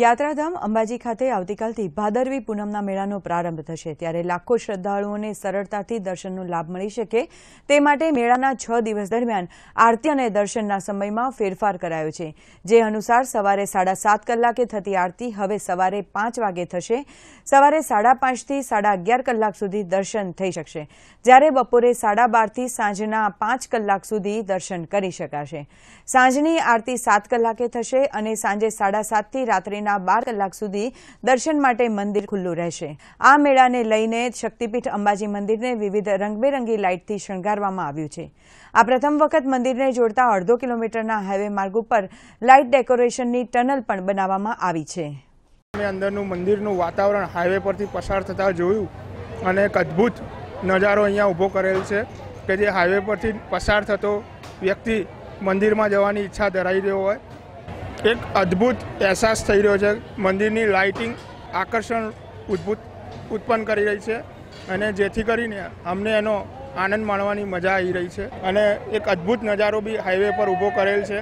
યાત્રાધામ અંબાજી ખાતે આવતીકાલથી ભાદરવી પૂનમના મેળાનો પ્રારંભ થશે ત્યારે લાખો શ્રદ્ધાળુઓને સરળતાથી દર્શનનો લાભ મળી શકે તે માટે મેળાના છ દિવસ દરમિયાન આરતી અને દર્શનના સમયમાં ફેરફાર કરાયો છે જે અનુસાર સવારે સાડા સાત કલાકે થતી આરતી હવે સવારે પાંચ વાગે થશે સવારે સાડા પાંચથી સાડા અગિયાર કલાક સુધી દર્શન થઈ શકશે જ્યારે બપોરે સાડા બારથી સાંજના પાંચ કલાક સુધી દર્શન કરી શકાશે સાંજની આરતી સાત કલાકે થશે અને સાંજે સાડા સાતથી રાત્રે સમયના બાર કલાક સુધી દર્શન માટે મંદિર ખુલ્લું રહેશે આ મેળાને લઈને શક્તિપીઠ અંબાજી મંદિરને વિવિધ રંગબેરંગી લાઇટથી શણગારવામાં આવ્યું છે આ પ્રથમ વખત મંદિરને જોડતા અડધો કિલોમીટરના હાઇવે માર્ગ ઉપર લાઇટ ડેકોરેશનની ટનલ પણ બનાવવામાં આવી છે અમે અંદરનું મંદિરનું વાતાવરણ હાઇવે પરથી પસાર થતા જોયું અને એક અદ્ભુત નજારો અહીંયા ઊભો કરેલ છે કે જે હાઇવે પરથી પસાર થતો વ્યક્તિ મંદિરમાં જવાની ઈચ્છા ધરાવી રહ્યો હોય એક અદ્ભુત અહેસાસ થઈ રહ્યો છે મંદિરની લાઇટિંગ આકર્ષણ ઉદ્ભુત ઉત્પન્ન કરી રહી છે અને જેથી કરીને અમને એનો આનંદ માણવાની મજા આવી રહી છે અને એક અદ્ભુત નજારો બી હાઈવે પર ઊભો કરેલ છે